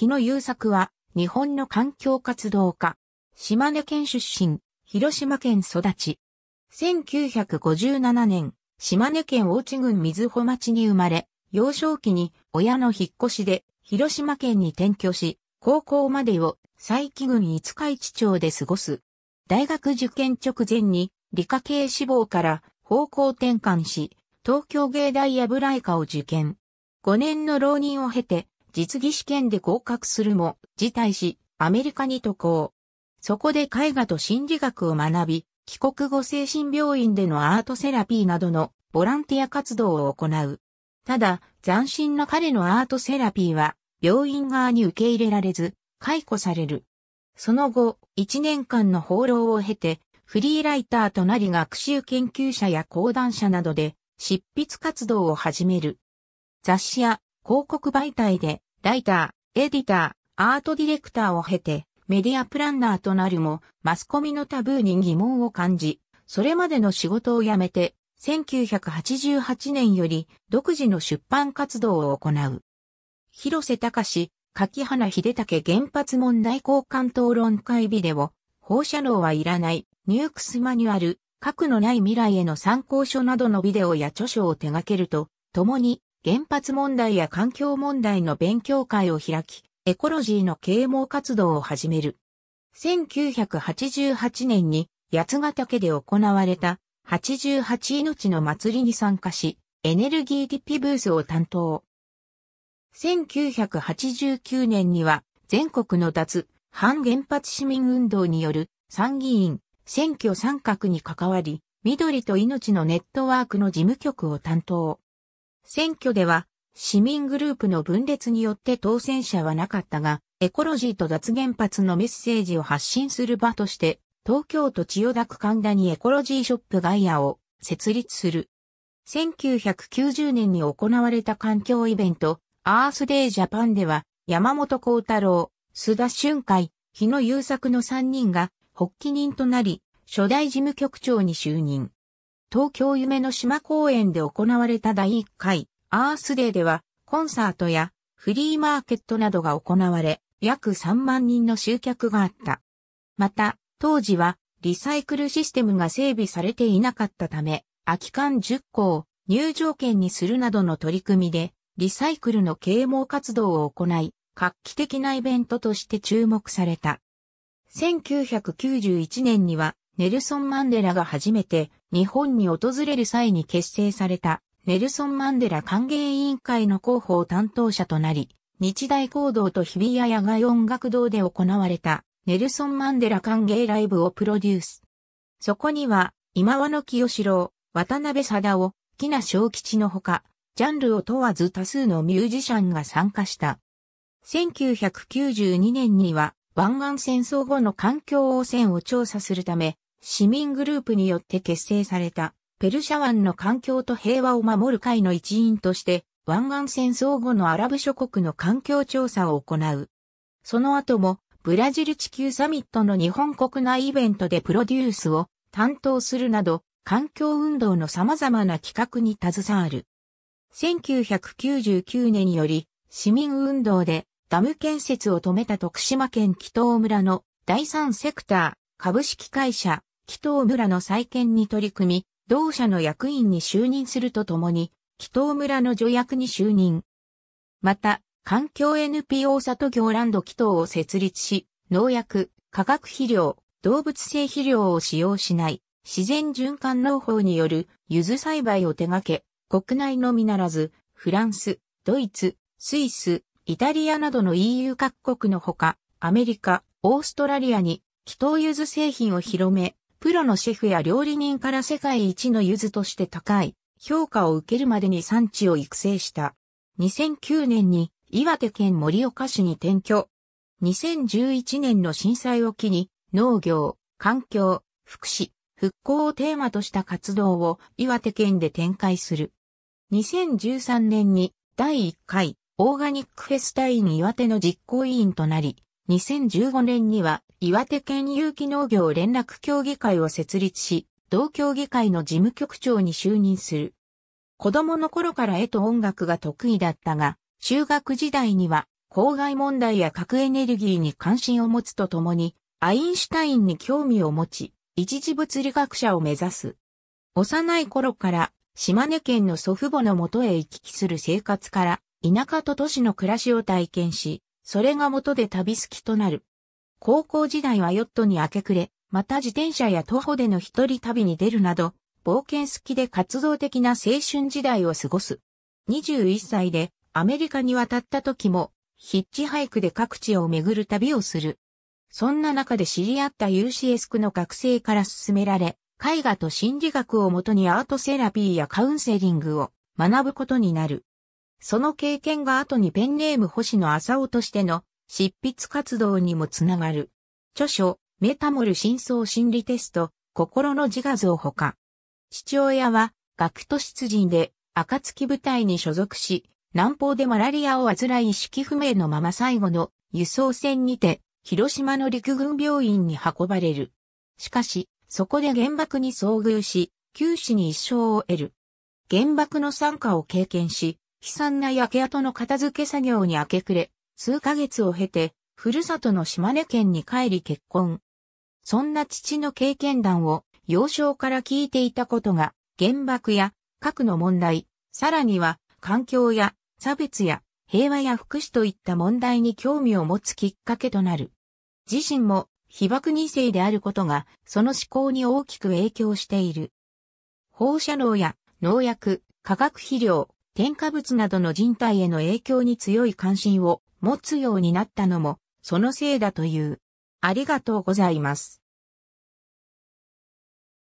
日野優作は、日本の環境活動家。島根県出身、広島県育ち。1957年、島根県大地郡水穂町に生まれ、幼少期に親の引っ越しで広島県に転居し、高校までを佐伯郡五日市町で過ごす。大学受験直前に理科系志望から方向転換し、東京芸大油絵科を受験。5年の浪人を経て、実技試験で合格するも、辞退し、アメリカに渡航。そこで絵画と心理学を学び、帰国後精神病院でのアートセラピーなどのボランティア活動を行う。ただ、斬新な彼のアートセラピーは、病院側に受け入れられず、解雇される。その後、1年間の放浪を経て、フリーライターとなり学習研究者や講談社などで、執筆活動を始める。雑誌や広告媒体で、ライター、エディター、アートディレクターを経て、メディアプランナーとなるも、マスコミのタブーに疑問を感じ、それまでの仕事を辞めて、1988年より独自の出版活動を行う。広瀬隆、柿花秀武原発問題交換討論会ビデオ、放射能はいらない、ニュークスマニュアル、核のない未来への参考書などのビデオや著書を手掛けると、共に原発問題や環境問題の勉強会を開き、エコロジーの啓蒙活動を始める。1988年に八ヶ岳で行われた88命の祭りに参加し、エネルギーディピブースを担当。1989年には全国の脱、反原発市民運動による参議院選挙参画に関わり、緑と命のネットワークの事務局を担当。選挙では、市民グループの分裂によって当選者はなかったが、エコロジーと脱原発のメッセージを発信する場として、東京都千代田区神田にエコロジーショップガイアを設立する。1990年に行われた環境イベント、アースデイジャパンでは、山本幸太郎、須田俊海、日野優作の3人が、発起人となり、初代事務局長に就任。東京夢の島公園で行われた第1回アースデーではコンサートやフリーマーケットなどが行われ約3万人の集客があった。また当時はリサイクルシステムが整備されていなかったため空き缶10個を入場券にするなどの取り組みでリサイクルの啓蒙活動を行い画期的なイベントとして注目された。1991年にはネルソン・マンデラが初めて日本に訪れる際に結成されたネルソン・マンデラ歓迎委員会の広報担当者となり、日大行動と日比谷野外音楽堂で行われたネルソン・マンデラ歓迎ライブをプロデュース。そこには今和の清志郎、渡辺貞夫、木名正吉のほか、ジャンルを問わず多数のミュージシャンが参加した。1992年には湾岸戦争後の環境汚染を調査するため、市民グループによって結成された、ペルシャ湾の環境と平和を守る会の一員として、湾岸戦争後のアラブ諸国の環境調査を行う。その後も、ブラジル地球サミットの日本国内イベントでプロデュースを担当するなど、環境運動の様々な企画に携わる。1999年により、市民運動でダム建設を止めた徳島県紀東村の第三セクター株式会社紀頭村の再建に取り組み、同社の役員に就任するとともに、紀頭村の助役に就任。また、環境 NPO 里行ランド祈祷を設立し、農薬、化学肥料、動物性肥料を使用しない自然循環農法による柚子栽培を手掛け、国内のみならず、フランス、ドイツ、スイス、イタリアなどの EU 各国のほか、アメリカ、オーストラリアに、祈祷柚子製品を広め、プロのシェフや料理人から世界一の柚子として高い評価を受けるまでに産地を育成した。2009年に岩手県盛岡市に転居。2011年の震災を機に農業、環境、福祉、復興をテーマとした活動を岩手県で展開する。2013年に第1回オーガニックフェスタイン岩手の実行委員となり、2015年には岩手県有機農業連絡協議会を設立し、同協議会の事務局長に就任する。子供の頃から絵と音楽が得意だったが、中学時代には公害問題や核エネルギーに関心を持つとともに、アインシュタインに興味を持ち、一時物理学者を目指す。幼い頃から島根県の祖父母のもとへ行き来する生活から、田舎と都市の暮らしを体験し、それが元で旅好きとなる。高校時代はヨットに明け暮れ、また自転車や徒歩での一人旅に出るなど、冒険好きで活動的な青春時代を過ごす。21歳でアメリカに渡った時も、ヒッチハイクで各地を巡る旅をする。そんな中で知り合った UCS 区の学生から勧められ、絵画と心理学をもとにアートセラピーやカウンセリングを学ぶことになる。その経験が後にペンネーム星野浅尾としての執筆活動にもつながる。著書、メタモル真相心理テスト、心の自画像ほか。父親は、学徒出陣で、暁部隊に所属し、南方でマラリアを患い意識不明のまま最後の輸送船にて、広島の陸軍病院に運ばれる。しかし、そこで原爆に遭遇し、九死に一生を得る。原爆の惨禍を経験し、悲惨な焼け跡の片付け作業に明け暮れ、数ヶ月を経て、ふるさとの島根県に帰り結婚。そんな父の経験談を幼少から聞いていたことが、原爆や核の問題、さらには環境や差別や平和や福祉といった問題に興味を持つきっかけとなる。自身も被爆二世であることが、その思考に大きく影響している。放射能や農薬、化学肥料、添加物などの人体への影響に強い関心を持つようになったのも、そのせいだという。ありがとうございます。